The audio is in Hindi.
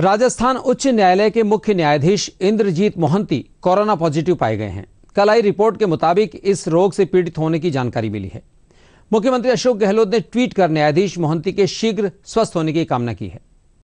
राजस्थान उच्च न्यायालय के मुख्य न्यायाधीश इंद्रजीत मोहंती कोरोना पॉजिटिव पाए गए हैं कल आई रिपोर्ट के मुताबिक इस रोग से पीड़ित होने की जानकारी मिली है मुख्यमंत्री अशोक गहलोत ने ट्वीट कर न्यायाधीश मोहंती के शीघ्र स्वस्थ होने की कामना की है